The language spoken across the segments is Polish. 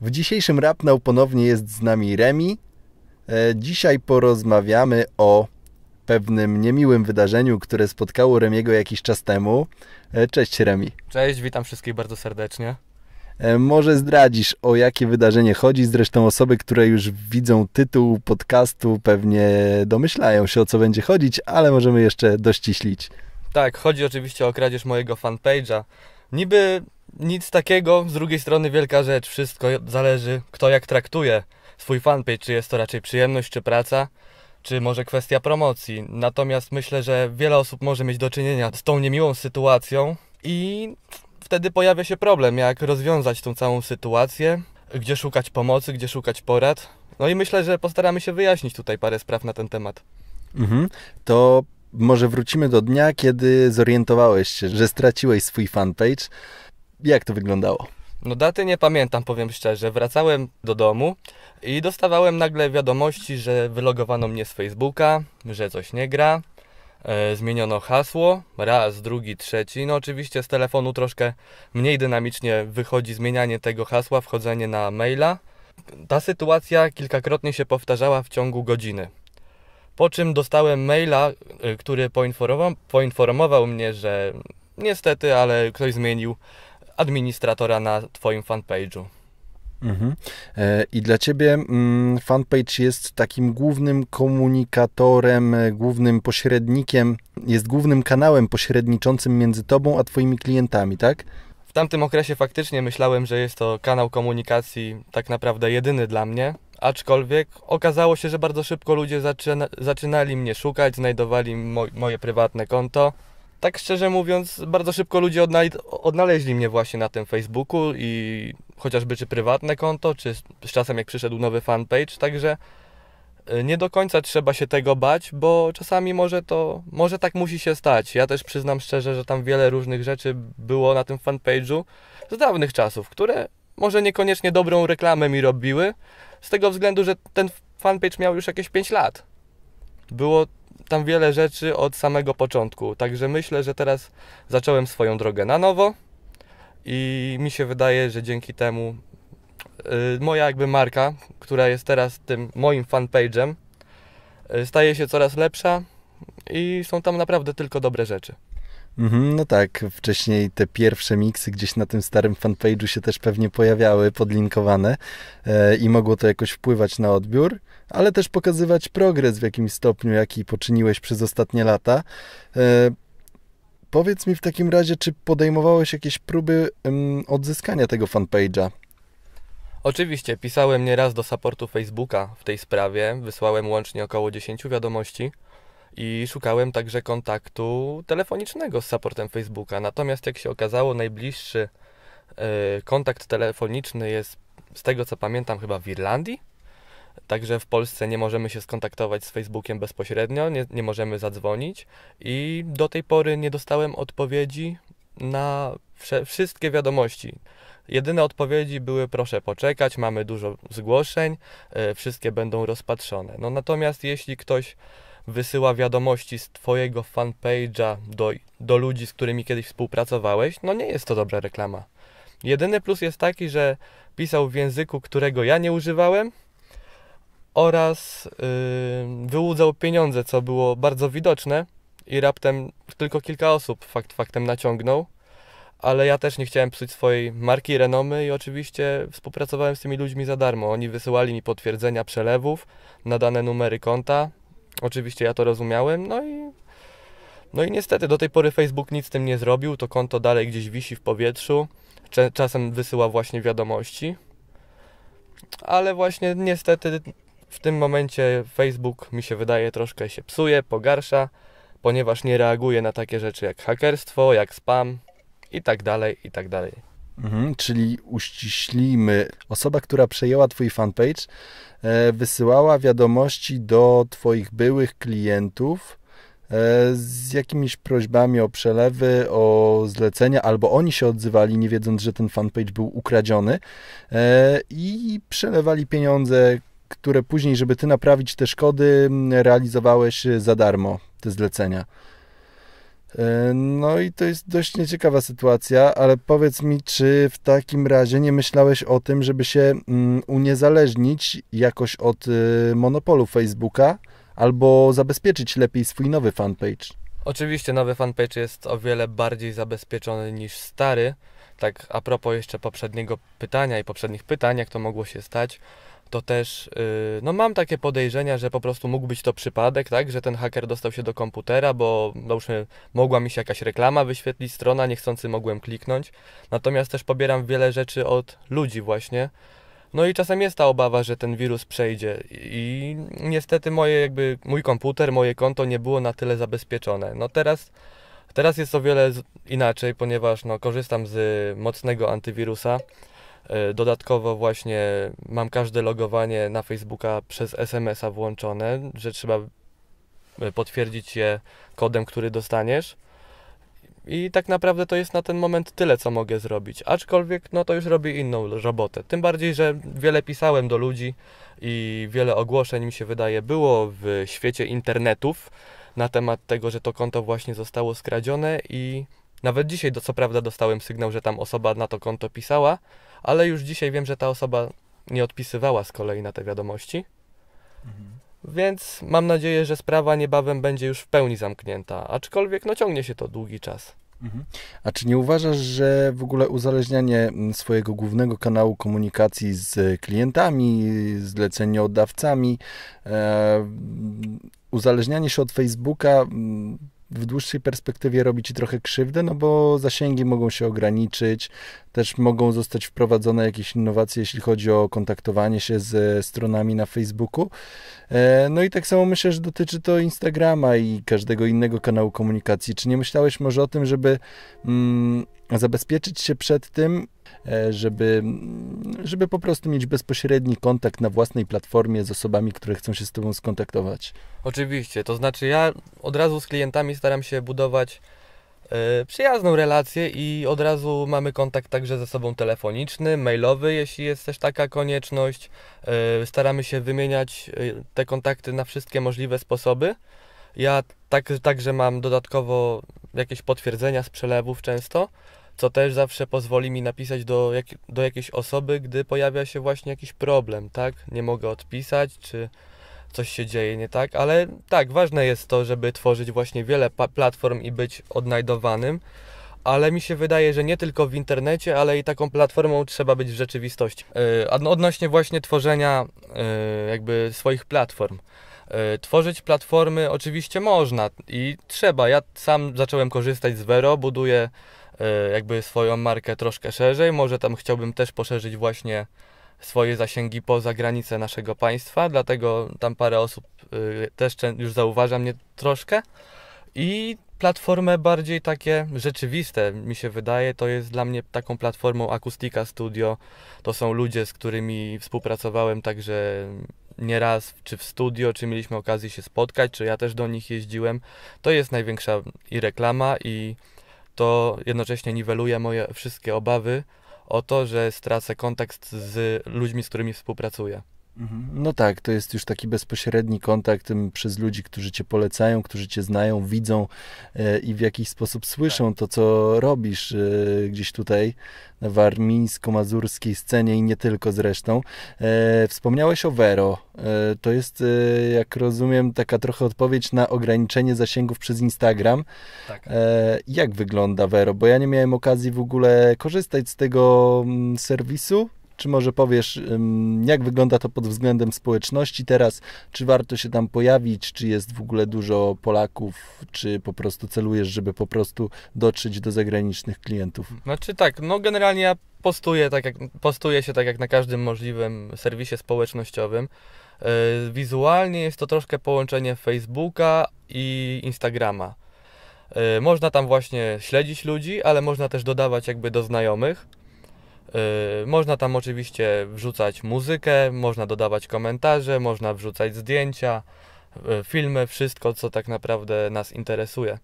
W dzisiejszym Rapnał ponownie jest z nami Remi. E, dzisiaj porozmawiamy o pewnym niemiłym wydarzeniu, które spotkało Remiego jakiś czas temu. E, cześć Remi. Cześć, witam wszystkich bardzo serdecznie. E, może zdradzisz, o jakie wydarzenie chodzi? Zresztą osoby, które już widzą tytuł podcastu, pewnie domyślają się, o co będzie chodzić, ale możemy jeszcze dościślić. Tak, chodzi oczywiście o kradzież mojego fanpage'a, Niby nic takiego, z drugiej strony wielka rzecz, wszystko zależy kto jak traktuje swój fanpage, czy jest to raczej przyjemność, czy praca, czy może kwestia promocji. Natomiast myślę, że wiele osób może mieć do czynienia z tą niemiłą sytuacją i wtedy pojawia się problem, jak rozwiązać tą całą sytuację, gdzie szukać pomocy, gdzie szukać porad. No i myślę, że postaramy się wyjaśnić tutaj parę spraw na ten temat. Mhm. To może wrócimy do dnia, kiedy zorientowałeś się, że straciłeś swój fanpage. Jak to wyglądało? No daty nie pamiętam, powiem szczerze. Wracałem do domu i dostawałem nagle wiadomości, że wylogowano mnie z Facebooka, że coś nie gra, e, zmieniono hasło, raz, drugi, trzeci. No oczywiście z telefonu troszkę mniej dynamicznie wychodzi zmienianie tego hasła, wchodzenie na maila. Ta sytuacja kilkakrotnie się powtarzała w ciągu godziny. Po czym dostałem maila, y, który poinformował, poinformował mnie, że niestety, ale ktoś zmienił administratora na Twoim fanpage'u. Mhm. E, I dla Ciebie mm, fanpage jest takim głównym komunikatorem, e, głównym pośrednikiem, jest głównym kanałem pośredniczącym między Tobą a Twoimi klientami, tak? W tamtym okresie faktycznie myślałem, że jest to kanał komunikacji tak naprawdę jedyny dla mnie, Aczkolwiek okazało się, że bardzo szybko ludzie zaczyna, zaczynali mnie szukać, znajdowali moje prywatne konto. Tak szczerze mówiąc, bardzo szybko ludzie odnale- odnaleźli mnie właśnie na tym Facebooku i chociażby czy prywatne konto, czy z, z czasem jak przyszedł nowy fanpage, także y, nie do końca trzeba się tego bać, bo czasami może to, może tak musi się stać. Ja też przyznam szczerze, że tam wiele różnych rzeczy było na tym fanpage'u z dawnych czasów, które może niekoniecznie dobrą reklamę mi robiły, z tego względu, że ten fanpage miał już jakieś 5 lat. Było tam wiele rzeczy od samego początku, także myślę, że teraz zacząłem swoją drogę na nowo i mi się wydaje, że dzięki temu yy, moja jakby marka, która jest teraz tym moim fanpage'em, yy, staje się coraz lepsza i są tam naprawdę tylko dobre rzeczy. Mhm, no tak, wcześniej te pierwsze miksy gdzieś na tym starym fanpage'u się też pewnie pojawiały, podlinkowane e, i mogło to jakoś wpływać na odbiór, ale też pokazywać progres w jakimś stopniu, jaki poczyniłeś przez ostatnie lata. E, powiedz mi w takim razie, czy podejmowałeś jakieś próby odzyskania tego fanpage'a? Oczywiście, pisałem nieraz do supportu Facebooka w tej sprawie, wysłałem łącznie około 10 wiadomości i szukałem także kontaktu telefonicznego z supportem Facebooka. Natomiast jak się okazało, najbliższy e, kontakt telefoniczny jest, z tego co pamiętam, chyba w Irlandii. Także w Polsce nie możemy się skontaktować z Facebookiem bezpośrednio, nie, nie możemy zadzwonić i do tej pory nie dostałem odpowiedzi na wszystkie wiadomości. Jedyne odpowiedzi były proszę poczekać, mamy dużo zgłoszeń, e, wszystkie będą rozpatrzone. No natomiast jeśli ktoś wysyła wiadomości z Twojego fanpage'a do, do ludzi, z którymi kiedyś współpracowałeś, no nie jest to dobra reklama. Jedyny plus jest taki, że pisał w języku, którego ja nie używałem oraz yy, wyłudzał pieniądze, co było bardzo widoczne i raptem tylko kilka osób fakt faktem naciągnął. Ale ja też nie chciałem psuć swojej marki, renomy i oczywiście współpracowałem z tymi ludźmi za darmo. Oni wysyłali mi potwierdzenia przelewów na dane numery konta, Oczywiście ja to rozumiałem, no i no i niestety do tej pory Facebook nic z tym nie zrobił, to konto dalej gdzieś wisi w powietrzu, czasem wysyła właśnie wiadomości. Ale właśnie niestety w tym momencie Facebook mi się wydaje troszkę się psuje, pogarsza, ponieważ nie reaguje na takie rzeczy jak hakerstwo, jak spam i tak dalej, i tak dalej. Mhm, czyli uściślimy. Osoba, która przejęła Twój fanpage, e, wysyłała wiadomości do Twoich byłych klientów e, z jakimiś prośbami o przelewy, o zlecenia, albo oni się odzywali, nie wiedząc, że ten fanpage był ukradziony e, i przelewali pieniądze, które później, żeby Ty naprawić te szkody, realizowałeś za darmo, te zlecenia. E, no i to jest dość nieciekawa sytuacja, ale powiedz mi, czy w takim razie nie myślałeś o tym, żeby się mm, uniezależnić jakoś od y, monopolu Facebooka albo zabezpieczyć lepiej swój nowy fanpage? Oczywiście nowy fanpage jest o wiele bardziej zabezpieczony niż stary. Tak a propos jeszcze poprzedniego pytania i poprzednich pytań, jak to mogło się stać, to też y, no mam takie podejrzenia, że po prostu mógł być to przypadek, tak, że ten haker dostał się do komputera, bo załóżmy no, e, mogła mi się jakaś reklama wyświetlić, strona, niechcący mogłem kliknąć. Natomiast też pobieram wiele rzeczy od ludzi właśnie. No i czasem jest ta obawa, że ten wirus przejdzie i niestety moje jakby mój komputer, moje konto nie było na tyle zabezpieczone. No teraz teraz jest o wiele inaczej, ponieważ no, korzystam z mocnego antywirusa E, dodatkowo właśnie mam każde logowanie na Facebooka przez SMS-a włączone, że trzeba e, potwierdzić je kodem, który dostaniesz. I tak naprawdę to jest na ten moment tyle, co mogę zrobić. Aczkolwiek, no to już robi inną robotę. Tym bardziej, że wiele pisałem do ludzi i wiele ogłoszeń mi się wydaje było w świecie internetów na temat tego, że to konto właśnie zostało skradzione i nawet dzisiaj, do co prawda, dostałem sygnał, że tam osoba na to konto pisała, ale już dzisiaj wiem, że ta osoba nie odpisywała z kolei na te wiadomości. Mhm. Więc mam nadzieję, że sprawa niebawem będzie już w pełni zamknięta, aczkolwiek no ciągnie się to długi czas. Mhm. A czy nie uważasz, że w ogóle uzależnianie mm, swojego głównego kanału komunikacji z klientami, zleceniodawcami, e, uzależnianie się od Facebooka mm, w dłuższej perspektywie robi ci trochę krzywdę, no bo zasięgi mogą się ograniczyć, też mogą zostać wprowadzone jakieś innowacje, jeśli chodzi o kontaktowanie się z stronami na Facebooku. E, no i tak samo myślę, że dotyczy to Instagrama i każdego innego kanału komunikacji. Czy nie myślałeś może o tym, żeby mm, zabezpieczyć się przed tym, E, żeby, żeby po prostu mieć bezpośredni kontakt na własnej platformie z osobami, które chcą się z Tobą skontaktować. Oczywiście, to znaczy ja od razu z klientami staram się budować y, przyjazną relację i od razu mamy kontakt także ze sobą telefoniczny, mailowy, jeśli jest też taka konieczność. Y, staramy się wymieniać y, te kontakty na wszystkie możliwe sposoby. Ja tak, także mam dodatkowo jakieś potwierdzenia z przelewów często, co też zawsze pozwoli mi napisać do, jak, do jakiejś osoby, gdy pojawia się właśnie jakiś problem, tak? Nie mogę odpisać, czy coś się dzieje nie tak, ale tak, ważne jest to, żeby tworzyć właśnie wiele platform i być odnajdowanym, ale mi się wydaje, że nie tylko w internecie, ale i taką platformą trzeba być w rzeczywistości. Yy, odnośnie właśnie tworzenia yy, jakby swoich platform. E, tworzyć platformy oczywiście można i trzeba. Ja sam zacząłem korzystać z Vero, buduję e, jakby swoją markę troszkę szerzej. Może tam chciałbym też poszerzyć właśnie swoje zasięgi poza granice naszego państwa, dlatego tam parę osób e, też już zauważa mnie troszkę. I platformę bardziej takie rzeczywiste, mi się wydaje, to jest dla mnie taką platformą Akustika Studio. To są ludzie, z którymi współpracowałem, także nieraz, czy w studio, czy mieliśmy okazję się spotkać, czy ja też do nich jeździłem, to jest największa i reklama, i to jednocześnie niweluje moje wszystkie obawy o to, że stracę kontakt z ludźmi, z którymi współpracuję. Mhm. No tak, to jest już taki bezpośredni kontakt przez ludzi, którzy cię polecają, którzy cię znają, widzą e, i w jakiś sposób słyszą tak. to, co robisz e, gdzieś tutaj na warmińsko-mazurskiej scenie i nie tylko zresztą. E, wspomniałeś o Vero. To jest, jak rozumiem, taka trochę odpowiedź na ograniczenie zasięgów przez Instagram. Tak. Jak wygląda Vero? Bo ja nie miałem okazji w ogóle korzystać z tego mm, serwisu czy może powiesz, jak wygląda to pod względem społeczności teraz? Czy warto się tam pojawić? Czy jest w ogóle dużo Polaków? Czy po prostu celujesz, żeby po prostu dotrzeć do zagranicznych klientów? Znaczy tak, no generalnie ja postuję, tak jak, postuję się tak jak na każdym możliwym serwisie społecznościowym. Yy, wizualnie jest to troszkę połączenie Facebooka i Instagrama. Yy, można tam właśnie śledzić ludzi, ale można też dodawać jakby do znajomych. Y, można tam oczywiście wrzucać muzykę, można dodawać komentarze, można wrzucać zdjęcia, y, filmy, wszystko co tak naprawdę nas interesuje.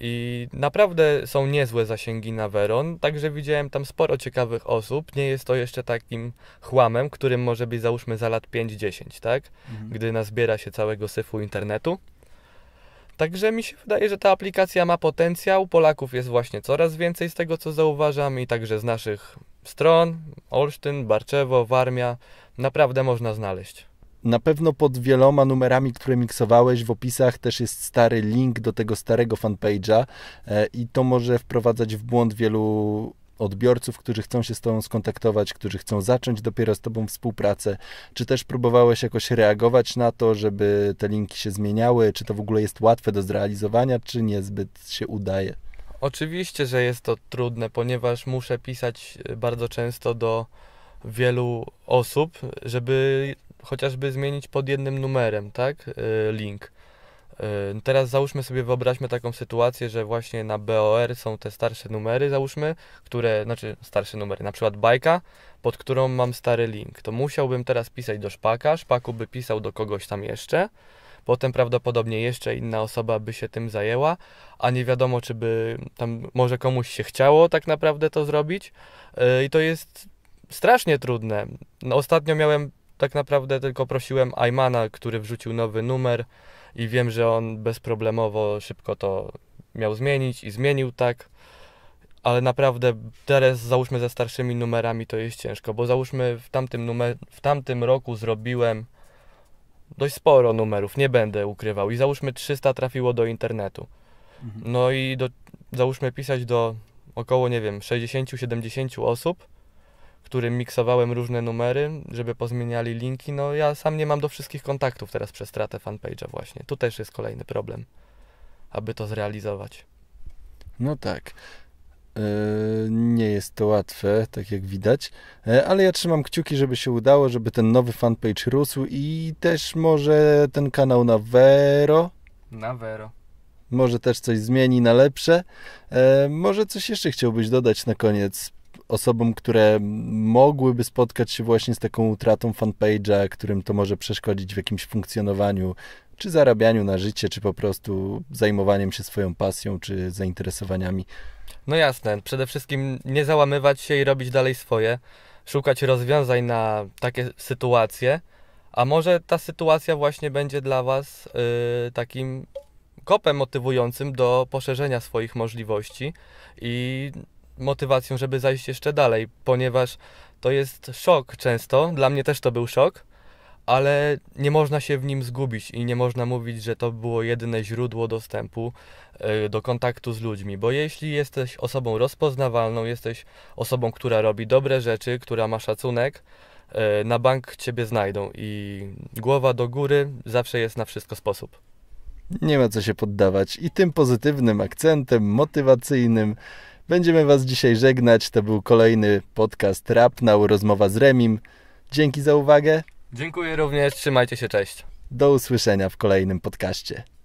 I naprawdę są niezłe zasięgi na Veron, także widziałem tam sporo ciekawych osób. Nie jest to jeszcze takim chłamem, którym może być załóżmy za lat 5-10, tak? Mhm. Gdy nazbiera się całego syfu internetu. Także mi się wydaje, że ta aplikacja ma potencjał. Polaków jest właśnie coraz więcej z tego, co zauważam, i także z naszych stron Olsztyn, Barczewo, Warmia naprawdę można znaleźć. Na pewno pod wieloma numerami, które miksowałeś w opisach też jest stary link do tego starego fanpage'a e, i to może wprowadzać w błąd wielu odbiorców, którzy chcą się z Tobą skontaktować, którzy chcą zacząć dopiero z Tobą współpracę? Czy też próbowałeś jakoś reagować na to, żeby te linki się zmieniały? Czy to w ogóle jest łatwe do zrealizowania, czy niezbyt się udaje? Oczywiście, że jest to trudne, ponieważ muszę pisać e, bardzo często do wielu osób, żeby chociażby zmienić pod jednym numerem, tak? E, link. Y, no teraz załóżmy sobie, wyobraźmy taką sytuację, że właśnie na BOR są te starsze numery, załóżmy, które, znaczy starsze numery, na przykład bajka, pod którą mam stary link. To musiałbym teraz pisać do szpaka, szpaku by pisał do kogoś tam jeszcze, potem prawdopodobnie jeszcze inna osoba by się tym zajęła, a nie wiadomo, czy by tam może komuś się chciało tak naprawdę to zrobić. Y, I to jest strasznie trudne. No, ostatnio miałem tak naprawdę tylko prosiłem Aymana, który wrzucił nowy numer i wiem, że on bezproblemowo szybko to miał zmienić i zmienił tak. Ale naprawdę teraz załóżmy ze starszymi numerami to jest ciężko, bo załóżmy w tamtym, numer, w tamtym roku zrobiłem dość sporo numerów, nie będę ukrywał. I załóżmy 300 trafiło do internetu. Mhm. No i do, załóżmy pisać do około, nie wiem, 60-70 osób którym miksowałem różne numery, żeby pozmieniali linki. No ja sam nie mam do wszystkich kontaktów teraz przez stratę fanpage'a właśnie. Tu też jest kolejny problem, aby to zrealizować. No tak. E, nie jest to łatwe, tak jak widać, e, ale ja trzymam kciuki, żeby się udało, żeby ten nowy fanpage rósł i też może ten kanał na Vero. Na Vero. Może też coś zmieni na lepsze. E, może coś jeszcze chciałbyś dodać na koniec osobom, które mogłyby spotkać się właśnie z taką utratą fanpage'a, którym to może przeszkodzić w jakimś funkcjonowaniu, czy zarabianiu na życie, czy po prostu zajmowaniem się swoją pasją, czy zainteresowaniami. No jasne, przede wszystkim nie załamywać się i robić dalej swoje, szukać rozwiązań na takie sytuacje, a może ta sytuacja właśnie będzie dla Was yy, takim kopem motywującym do poszerzenia swoich możliwości i motywacją, żeby zajść jeszcze dalej, ponieważ to jest szok często. Dla mnie też to był szok, ale nie można się w nim zgubić i nie można mówić, że to było jedyne źródło dostępu e, do kontaktu z ludźmi, bo jeśli jesteś osobą rozpoznawalną, jesteś osobą, która robi dobre rzeczy, która ma szacunek, e, na bank ciebie znajdą i głowa do góry zawsze jest na wszystko sposób. Nie ma co się poddawać i tym pozytywnym akcentem motywacyjnym Będziemy Was dzisiaj żegnać. To był kolejny podcast Rapnał, rozmowa z Remim. Dzięki za uwagę. Dziękuję również, trzymajcie się, cześć. Do usłyszenia w kolejnym podcaście.